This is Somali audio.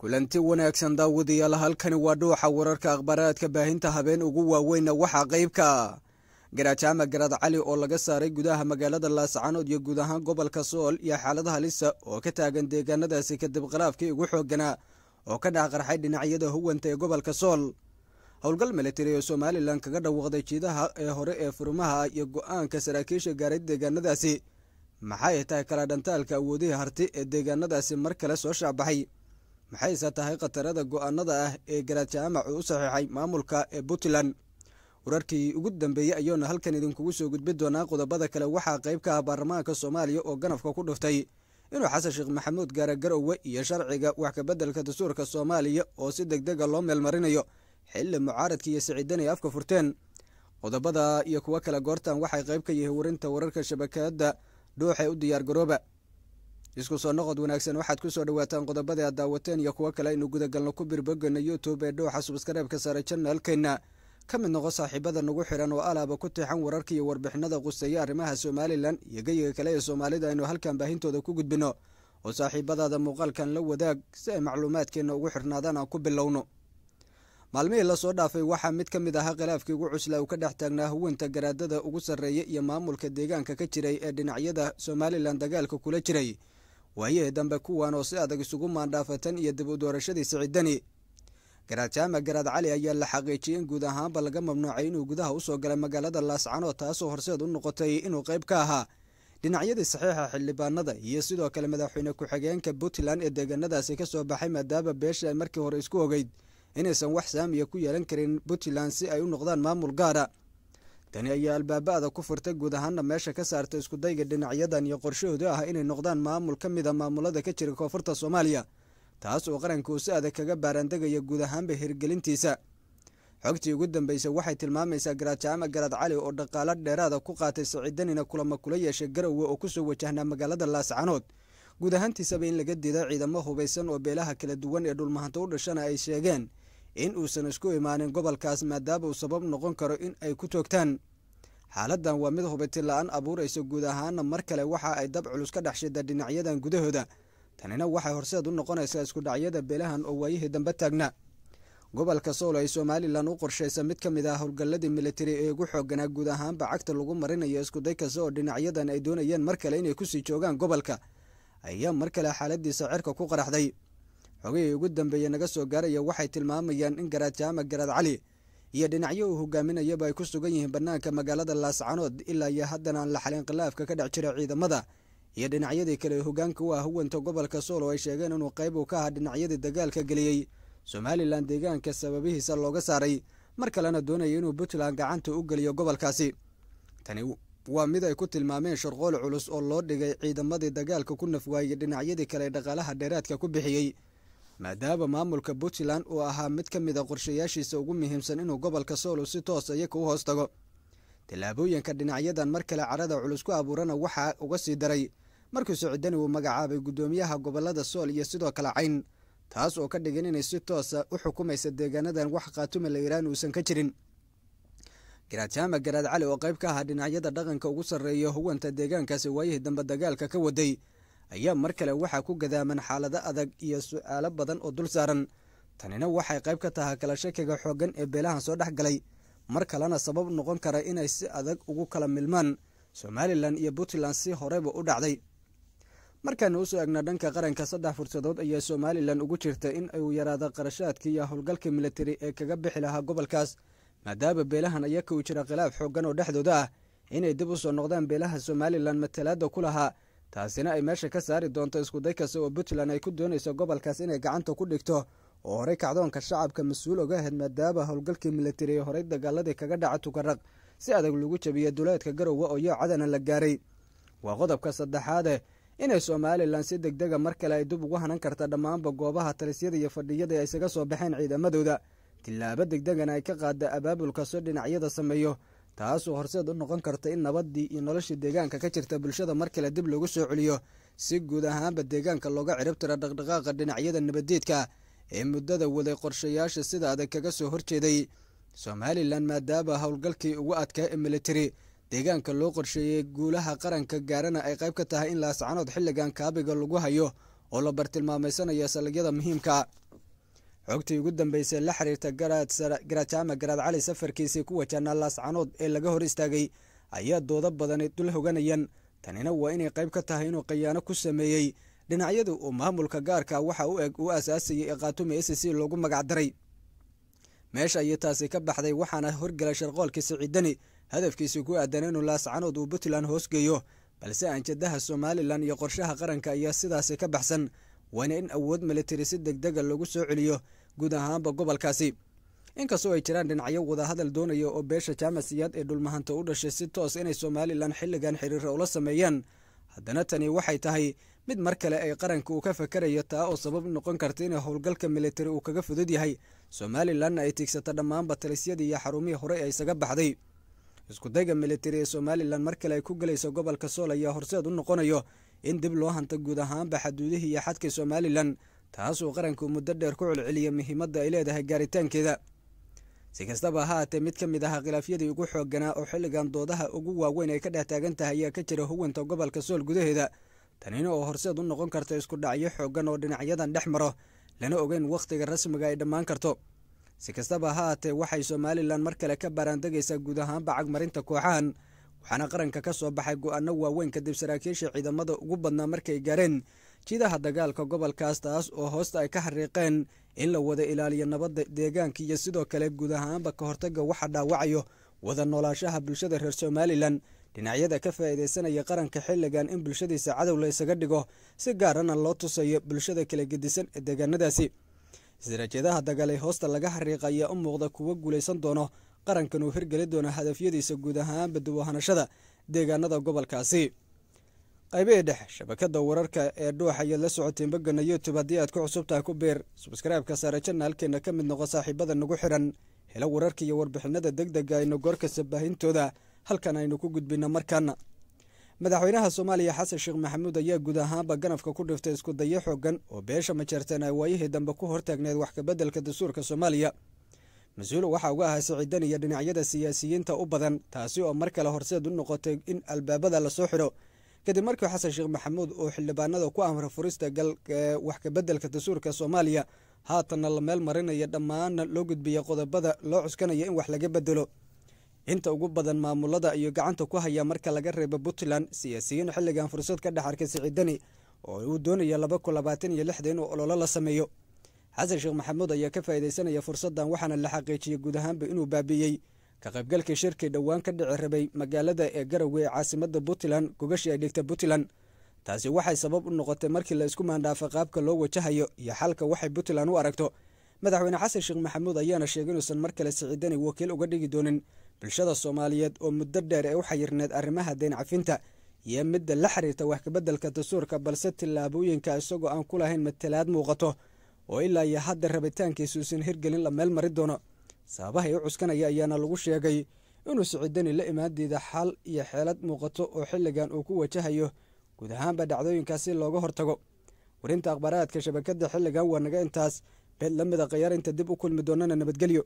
kulanti wanaagsan daawadayaal halkani waa dhuuxa wararka akhbaaraadka baahinta habeen ugu waaweynna waxaa qaybka garaajaama garaad cali oo laga saaray gudaha magaalada laascanood iyo guud ahaan gobolka sool iyo xaalada halisa oo ka taagan deegaanadaasi kadib khilaafkii ugu xooganaa oo ka dhex qarxay dhinacyada huwanta ee gobolka sool howlgal milatari oo somalilan kaga dhawaqday jiidaha ee hore ee furmaha iyo go'aanka saraakiisha gaaray deegaanadaasi maxay tahay kala dhantaalka awoodihii harti ee deegaanadaasi mar kale soo shaabaxay maxayse tahay khatarada go-aanada ah ee garaad jaamac uu u saxiixay maamulka ee puntland wararkii ugu dambeeyey ayuuna halkan idinkugu soo gudbi doonaa qodobada kale waxaa qayb ka ah baarlamaanka soomaaliya oo ganafka ku dhuftay inuu xasan sheekh maxamuud gaara garowe iyo sharciga wax kabeddelka dastuurka soomaaliya oo si deg dega ah loo meelmarinayo xilli mucaaradka iyo sicidan ay afka furteen qodobada iyo kuwo kale goortan waxay qayb ka yihiin warinta wararka shabakadda dhuuxee u diyaargarooba isku soo noqod wanaagsan waxaad ku soo dhowaataan qodobada aad daawateen iyo kuwo kale aynu gudagalno ku birbogeyna youtube ee dhooxa subskareebka saare janaalkeenna ka mid noqo saaxiibada nagu xidhan oo alaaba ku teexan wararka iyo warbixinada quseeya arrimaha somalilan iyo geyiga kale ee soomaalida aynu halkan baahintooda ku gudbinno oo saaxiibadaada muuqaalkan la wadaag si ay macluumaadkeenna ugu xirnaadaan aan ku bilowno maalmihii lasoo dhaafay waxaa mid ka mid ahaa khilaafkii ugu cusla uu ka dhex taagnaa haweenta garaadada ugu sarreeya iyo maamulka deegaanka ka jiray ee dhinacyada somalilan dagaalka kula jiray waayihii dambe kuwan oo si adag isugu maandhaafatan iyo dib u doorashadii siciddani garaadjaama garaad cali ayaa la xaqiijiyey in guud ahaanba laga mamnuucay inuu gudaha usoo galay magaalada laascano taasoo horseed u noqotay inuu qayb ka ahaa dhinacyadii saxiixa xildhibaanada iyo sidoo kale madaxweyne ku-xigeenka puntland ee deegaanadaasi ka soo baxay maadaama beesha ay markii hore isku ogeyd inaysan wax saamiya ku yeelan karin puntland si ay u noqdaan maamul gaara tani ayaa albaaba ku furtay guud ahaanna meesha ka saarta iskudayga dhinacyadan iyo qorshahoodu ah inay noqdaan maamul ka mid a ah maamulada ka jira koonfurta soomaaliya taas oo qaranka uu si adag kaga baaraandegaya guud ahaanba hirgelintiisa xogtii ugu dambeysay waxay tilmaamaysaa garaadjaame ah, garaad cali oo dhaqaalo dheeraada ah ku qaatay siciidanina kulama kula yeeshay garowe oo kusoo wajahnaa magaalada laascanood guud ahaantiisaba in laga dida ciidamo hubaysan oo beelaha kala duwan ee dhulmahanta u dhashana ay sheegeen in uusan isku imaanin gobolkaas maadaama uu sabab noqon karo in ay ku toogtaan xaaladdan waa mid hubiti la-aan abuureysa guud ahaanna mar kale waxa ay dab culus ka dhex shida dhinacyadan gudahooda tanina waxay horseed u noqonaysaa isku-dhacyada beelahan oo waayihii dambe taagna gobolka sool ay somalilan u qorshaysa mid ka mid ah howlgalladii militari ee ugu xooganaa guud ahaanba cagta lagu marinayo iskuday kasta oo dhinacyadan ay doonayeen mar kale inay kusii joogaan gobolka ayaa mar kale xaaladiisa cerka ku qaraxday xogihii ugu dambeeye naga soo gaaraya waxay tilmaamayaan in garaad jaama garaad cali iyo dhinacyo uu hogaaminayaba ay ku sugan yihiin bannaanka magaalada laascanood ilaa iyo haddana aan la xalin khilaafka ka dhex jira ciidamada iyo dhinacyadii kale hogaanka u ah hawanta gobolka sool oo ay sheegeen inuu qayb uu ka ahaa dhinacyadii dagaalka geliyey somalilan deegaanka sababihiisa looga saaray mar kalena doonaya inuu puntland gacanta u geliyo gobolkaasi tani waa mid ay ku tilmaameen shorqool culus oo loo dhigay ciidamadii dagaalka ku nafwaayey dhinacyadii kale ee dhaqaalaha dheeraadka ku bixiyey maadaama maamulka puntland uu ahaa mid ka mid a qorshayaashiisa ugu muhiimsan inuu gobolka soolow si toos iyaga u hoos tago tallaabooyinka dhinacyadan mar kale carada culus ku abuurana waxaa uga sii daray markii socodani uu magacaabay guddoomiyaha gobolada sool iyo sidoo kale cayn taas oo ka dhigan inay si toosa ah u xukumaysa deegaanadan wax khaatuma la yiraan uusan ka jirin garaadjaama garaad cali oo qayb ka ahaa dhinacyada dhaqanka ugu sarreeya huwanta deegaankaasi waayihii dambe dagaalka ka waday ayaa mar kale waxaa ku gadaaman xaalado adag iyo su-aalo badan oo dul saaran tanina waxay qayb ka tahay kala shakiga xooggan ee beelahan soo dhex galay mar kalena sabab noqon kara inay si adag ugu kala milmaan somalilan iyo puntland si horeba u dhacday markaana usoo egna dhanka qaranka saddex fursadood ayaa somalilan ugu jirta in uu yaraado qarashaadkii iyo howlgalka milatari ee kaga bixi lahaa gobolkaas maadaama beelahan ayaa ka u jira khilaaf xooggan oo dhexdooda ah inay dib u soo noqdaan beelaha somalilan matalaada ku lahaa taasina ay meesha ka saari doonto iskuday kasta oo puntland ay ku doonayso gobolkaas inay gacanta ku dhigto oo horey kacdoonka shacabka mas-uul oga ahayd maadaaba howlgalkii milatari ee horey dagaaladii kaga dhaca tukaraq si adag lagu jabiya duleedka garowe oo yoo cadana la gaaray waa qodobka saddexaade inay somalilan si degdega ah mar kale ay dub ugu hanan karta dhammaanba goobaha talisyada iyo fadhiyada ay isaga soo baxeen ciidamadooda tilaabo degdegana ah ay ka qaada abaabulkaasoo dhinacyada sameeyo taasoo horseed u noqon karta in nabaddii iyo noloshii deegaanka ka jirta bulshada mar kale dib loogu soo celiyo si guud ahaanba deegaanka looga ciribtiro dhaqdhaqaaqa dhinacyada nabadeedka ee muddada waday qorshayaasha sida adag kaga soo horjeeday somalilan maadaama howlgalkii ugu adkaa ee militari deegaanka loo qorsheeyey guulaha qaranka gaarana ay qayb ka tahay in laascanood xilligan kaabiga lagu hayo oo la bartilmaamaysanaya saligyada muhiimka xogtii ugu dambeysay la xiriirta garaajaama garaad cali safarkiisii ku wajahnaa laascanood ee laga hor istaagay ayaa doodo badani dul hoganayaan tanina waa inay qayb ka tahay inuu khayaano ku sameeyey dhinacyadu uu maamulka gaarka waxa u eg uu aasaasayay eekhaatume s c loogu magacdaray meesha ayay taasi ka baxday waxaana horgala sharqoolkii siciidani hadafkiisii ku aadan inuu laascanood uu puntland hoosgeeyo balse aanjadaha somalilan iyo qorshaha qaranka ayaa sidaasi ka baxsan waana in awood militari si deg dega ah lagu soo celiyo guud ahaanba gobolkaasi inkastoo ay jiraan dhinacyo wadahadal doonaya oo beesha jaamasiyaad ee dhulmahanta u dhashay si toos inay somalilan xilligan xiriira ula sameeyaan haddana tani waxay tahay mid mar kale ay qaranka uu ka fakerayo taa oo sabab noqon karta inay howlgalka militari uu kaga fudud yahay somalilanna ay tiigsato dhammaanba talisyadii iyo xarumihii horey ay isaga baxday iskudayga militari ee somalilan mar kale ay ku gelayso gobolka sool ayaa horseed u noqonayo in dib loo hanta guud ahaanba xaduudihii iyo xadkii somalilan taas uu qaranku muddo dheer ku celceliya muhiimadda ay leedahay gaaritaankeeda si kastaba haatee mid ka mid ahaa khilaafyadii ugu xooganaa oo xilligan doodaha ugu waaweyn ay ka dhex taagan tahay ayaa ka jira huwanta gobolka sool gudaheeda tanina oo horseed u noqon karta isku dhacyo xooggan oo dhinacyadan dhex maro lana ogeyn wakhtiga rasmiga ay dhammaan karto si kastaba haatee waxay somalilan mar kale ka baaraandegaysaa guud ahaanba cagmarinta kooxahan waxaana qaranka ka soo baxay go'aanno waaweyn kadib saraakiisha ciidamada ugu badnaa markay gaareen jidaha dagaalka gobolkaas taas oo hoosta ay ka xariiqeen in la wada ilaaliyo nabadda deegaanka iyo sidoo kale guud ahaanba ka hortagga waxa dhaawacayo wada noolaashaha bulshada reer somalilan dhinacyada ka faa'iidaysanaya qaranka xilligan in bulshadiisa cadow la isaga dhigo si gaarana loo tusayo bulshada kala gedisan ee deegaanadaasi sirajeedaha dagaal ee hoosta laga xariiqa ayaa u muuqda kuwa guulaysan doono qarankan uu hirgeli doono hadafyadiisa guud ahaanba duwahanashada deegaanada gobolkaasi qaybihii dhex shabakada wararka ee dhuux ayaad la socoteen bagana youtube haddii aad ku cusubtahay ku biir subskribe saare janaalkeena ka mid noqo saaxiibada nagu xiran helo wararka iyo warbixinada deg dega aynu ah goorkasta baahintooda halkan aynu ku gudbino markaana madaxweynaha soomaaliya xasan sheekh maxamuud ayaa guud ahaanba ganafka ku dhiftay isku dayo xoogan oo beesha majeerteen ay waayihii dambe ku hortaagneed wax kabeddelka dastuurka soomaaliya mas-uul waxaa uga ahaa siciidan iyo dhinacyada siyaasiyiinta u badan taasi oo mar kale horseed u noqotay in albaabada lasoo xidho kadib markii xasan sheekh maxamuud oo xildhibaanada ku amra furista wax ka bedelka dastuurka soomaaliya haatanna la meel marinaya dhammaanna loo gudbiyay qodobada loo cuskanaya in wax laga bedelo inta ugu badan maamulada ayuu gacanta ku hayaa marka laga reebo puntland siyaasiyiin xilligan fursad ka dhex arkay siciidani oo uu doonaya laba kun labaatan iyo lixda inuu ololo la sameeyo xasan sheekh maxamuud ayaa ka faa'iidaysanaya fursaddan waxaana la xaqiijiyey guud ahaanba inuu baabi'iyey ka qaybgalkii shirkii dhowaan ka dhici rabay magaalada ee garowe ee caasimadda puntland gogashii ay dhigtay puntland taasi waxay sabab u noqotay markii la isku maandhaafo qaabka loo wajahayo iyo xalka waxay puntland u aragto madaxweyne xasan sheekh maxamuud ayaana sheegay inuusan mar kale siciidani wakiil uga dhigi doonin bulshada soomaaliyeed oo muddo dheer ee u xayirneed arrimaha deen cafinta iyo midda la xiriirta wax kabeddelka dastuurka balse tallaabooyinka isagoo aan ku lahayn matalaad muuqato oo ilaa iyo hadda rabitaankiisuusan hirgelin la meel mari doono sababahay u cuskanaya ayaana lagu sheegay inuu sicudani la imaandeeda xal iyo xeelad muuqato oo xilligan uu ku wajahayo guud ahaanba dhacdooyinkaasi looga hortago warinta akhbaaraadka shabakadda xilligan waa naga intaas beed la lamida khayaar inta dib u kulmi doonana nabadgelyo